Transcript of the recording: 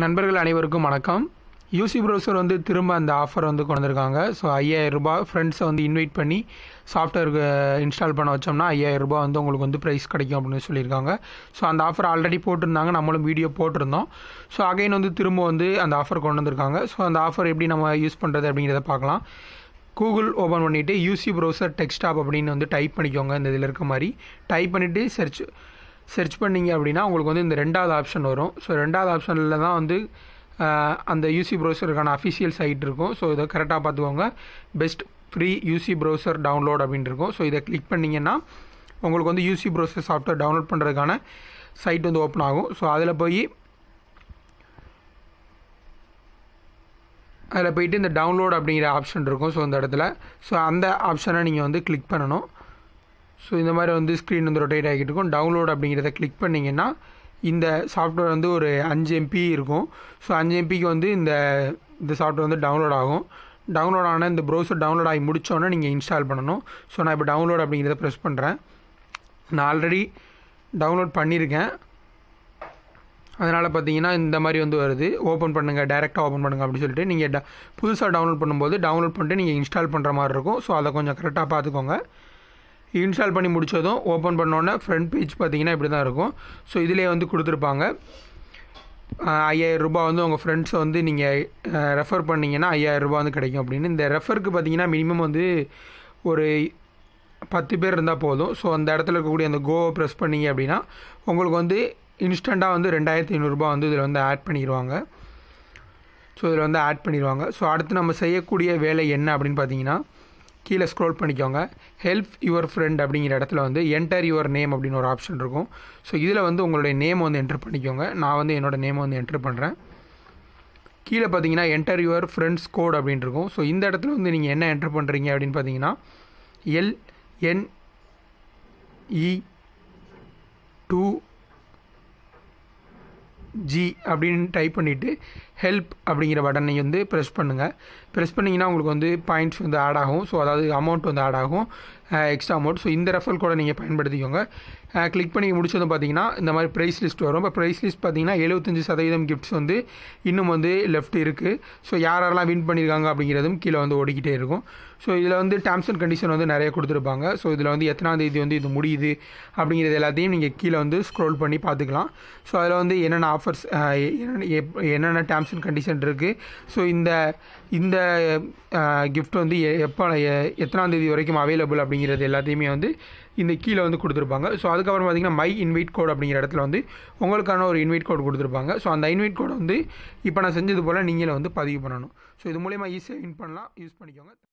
நண்பர்கள் அனைவருக்கும் வணக்கம் யூசி ப்ரௌசர் வந்து திரும்ப அந்த ஆஃபர் வந்து கொண்டு ஸோ ஐயாயிரம் ரூபாய் ஃப்ரெண்ட்ஸை வந்து இன்வைட் பண்ணி சாஃப்ட்வேருக்கு இன்ஸ்டால் பண்ண வச்சோம்னா ஐயாயிரம் ரூபாய் வந்து உங்களுக்கு வந்து ப்ரைஸ் கிடைக்கும் அப்படின்னு சொல்லியிருக்காங்க ஸோ அந்த ஆஃபர் ஆல்ரெடி போட்டிருந்தாங்க நம்மளும் வீடியோ போட்டிருந்தோம் ஸோ அகைன் வந்து திரும்ப வந்து அந்த ஆஃபர் கொண்டு வந்திருக்காங்க ஸோ அந்த ஆஃபர் எப்படி நம்ம யூஸ் பண்ணுறது அப்படிங்கிறத பார்க்கலாம் கூகுள் ஓப்பன் பண்ணிவிட்டு யூசி ப்ரௌசர் டெக்ஸ்டாப் அப்படின்னு வந்து டைப் பண்ணிக்கோங்க இந்த இதில் இருக்க மாதிரி டைப் பண்ணிவிட்டு சர்ச் சர்ச் பண்ணிங்க அப்படின்னா உங்களுக்கு வந்து இந்த ரெண்டாவது ஆப்ஷன் வரும் ஸோ ரெண்டாவது ஆப்ஷனில் தான் வந்து அந்த யூசி ப்ரௌசருக்கான அஃபிஷியல் சைட் இருக்கும் ஸோ இதை கரெக்டாக பார்த்துக்கோங்க best free UC browser download அப்படின்ட்டு இருக்கும் ஸோ இதை கிளிக் பண்ணிங்கன்னா உங்களுக்கு வந்து யூசி ப்ரௌசர் சாஃப்ட்வேர் டவுன்லோட் பண்ணுறதுக்கான சைட் வந்து ஓப்பன் ஆகும் ஸோ அதில் போய் அதில் போயிட்டு இந்த டவுன்லோட் அப்படிங்கிற ஆப்ஷன் இருக்கும் ஸோ இந்த இடத்துல ஸோ அந்த ஆப்ஷனை நீங்கள் வந்து கிளிக் பண்ணணும் ஸோ இந்த மாதிரி வந்து ஸ்க்ரீன் வந்து ரொட்டேட் ஆகிட்டு இருக்கும் டவுன்லோட் அப்படிங்கிறத கிளிக் பண்ணிங்கன்னா இந்த சாஃப்ட்வேர் வந்து ஒரு அஞ்சு எம்பி இருக்கும் ஸோ அஞ்சு எம்பிக்கு வந்து இந்த இந்த சாஃப்ட்வேர் வந்து டவுன்லோட் ஆகும் டவுன்லோட் ஆனால் இந்த ப்ரௌசர் டவுன்லோட் ஆகி முடித்தோடனே நீங்கள் இன்ஸ்டால் பண்ணணும் ஸோ நான் இப்போ டவுன்லோட் அப்படிங்கிறத ப்ரெஸ் பண்ணுறேன் நான் ஆல்ரெடி டவுன்லோட் பண்ணியிருக்கேன் அதனால் பார்த்தீங்கன்னா இந்த மாதிரி வந்து வருது ஓப்பன் பண்ணுங்கள் டைரெக்டாக ஓப்பன் பண்ணுங்கள் அப்படின்னு சொல்லிட்டு நீங்கள் ட புதுசாக டவுன்லோட் பண்ணும்போது டவுன்லோட் பண்ணிட்டு நீங்கள் இன்ஸ்டால் பண்ணுற மாதிரி இருக்கும் ஸோ அதை கொஞ்சம் கரெக்டாக பார்த்துக்கோங்க இன்ஸ்டால் பண்ணி முடித்ததும் ஓப்பன் பண்ணோன்னே ஃப்ரண்ட் பேஜ் பார்த்தீங்கன்னா இப்படி தான் இருக்கும் ஸோ இதிலே வந்து கொடுத்துருப்பாங்க ஐயாயிரம் ரூபாய் வந்து உங்கள் ஃப்ரெண்ட்ஸை வந்து நீங்கள் ரெஃபர் பண்ணிங்கன்னா ஐயாயிரம் ரூபாய் வந்து கிடைக்கும் அப்படின்னு இந்த ரெஃபருக்கு பார்த்தீங்கன்னா மினிமம் வந்து ஒரு பத்து பேர் இருந்தால் போதும் ஸோ அந்த இடத்துல இருக்கக்கூடிய அந்த கோவை ப்ரெஸ் பண்ணிங்க அப்படின்னா உங்களுக்கு வந்து இன்ஸ்டண்ட்டாக வந்து ரெண்டாயிரத்தி ஐநூறுரூபா வந்து இதில் வந்து ஆட் பண்ணிடுவாங்க ஸோ இதில் வந்து ஆட் பண்ணிடுவாங்க ஸோ அடுத்து நம்ம செய்யக்கூடிய வேலை என்ன அப்படின்னு பார்த்தீங்கன்னா கீழே ஸ்க்ரோல் பண்ணிக்கோங்க ஹெல்ப் யுவர் ஃப்ரெண்ட் அப்படிங்கிற இடத்துல வந்து என்டர் யுவர் நேம் அப்படின்னு ஒரு ஆப்ஷன் இருக்கும் ஸோ இதில் வந்து உங்களுடைய நேம் வந்து என்ட்ரு பண்ணிக்கோங்க நான் வந்து என்னோடய நேம் வந்து என்ட்ரு பண்ணுறேன் கீழே பார்த்தீங்கன்னா என்டர் யுவர் ஃப்ரெண்ட்ஸ் கோட் அப்படின்னு இருக்கும் ஸோ இந்த இடத்துல வந்து நீங்கள் என்ன என்ட்ரு பண்ணுறீங்க அப்படின்னு பார்த்தீங்கன்னா L N E two G அப்படின்னு டைப் பண்ணிவிட்டு ஹெல்ப் அப்படிங்கிற பட்டனை வந்து ப்ரெஸ் பண்ணுங்கள் ப்ரெஸ் பண்ணிங்கன்னா உங்களுக்கு வந்து பாயிண்ட்ஸ் வந்து ஆட் ஆகும் ஸோ அதாவது அமௌண்ட் வந்து ஆட் ஆகும் எக்ஸ்ட்ரா அமௌண்ட் ஸோ இந்த ரெஃபர் கூட நீங்கள் பயன்படுத்திக்கோங்க கிளிக் பண்ணி முடிச்சதும் பார்த்தீங்கன்னா இந்த மாதிரி ப்ரைஸ் லிஸ்ட் வரும் இப்போ ப்ரைஸ் லிஸ்ட் பார்த்தீங்கன்னா எழுபத்தஞ்சு சதவீதம் கிஃப்ட்ஸ் வந்து இன்னும் வந்து லெஃப்ட் இருக்குது ஸோ யாரெல்லாம் வின் பண்ணியிருக்காங்க அப்படிங்கிறதும் கீழே வந்து ஓடிக்கிட்டே இருக்கும் ஸோ இதில் வந்து டேர்ம்ஸ் அண்ட் கண்டிஷன் வந்து நிறைய கொடுத்துருப்பாங்க ஸோ இதில் வந்து எத்தனாந்தேதி தேதி வந்து இது முடியுது அப்படிங்கிறது எல்லாத்தையும் நீங்கள் கீழே வந்து ஸ்க்ரோல் பண்ணி பார்த்துக்கலாம் ஸோ அதில் வந்து என்னென்ன ஆஃபர்ஸ் என்னென்ன டேர்ம்ஸ் டேர்ம்ஸ் கண்டிஷன் இருக்குது ஸோ இந்த இந்த கிஃப்ட் வந்து எப்போ எத்தனாந்தேதி வரைக்கும் அவைலபிள் அப்படிங்கிறது எல்லாத்தையுமே வந்து இந்த கீழே வந்து கொடுத்துருப்பாங்க ஸோ அதுக்கப்புறம் பார்த்திங்கன்னா மை இன்வைட் கோட் அப்படிங்கிற இடத்துல வந்து உங்களுக்கான ஒரு இன்வைட் கோட் கொடுத்துருப்பாங்க ஸோ அந்த இன்வைட் கோட் வந்து இப்போ நான் செஞ்சது போல் நீங்களே வந்து பதிவு பண்ணணும் ஸோ இது மூலிமா ஈஸியாக வின் பண்ணலாம் யூஸ் பண்ணிக்கோங்க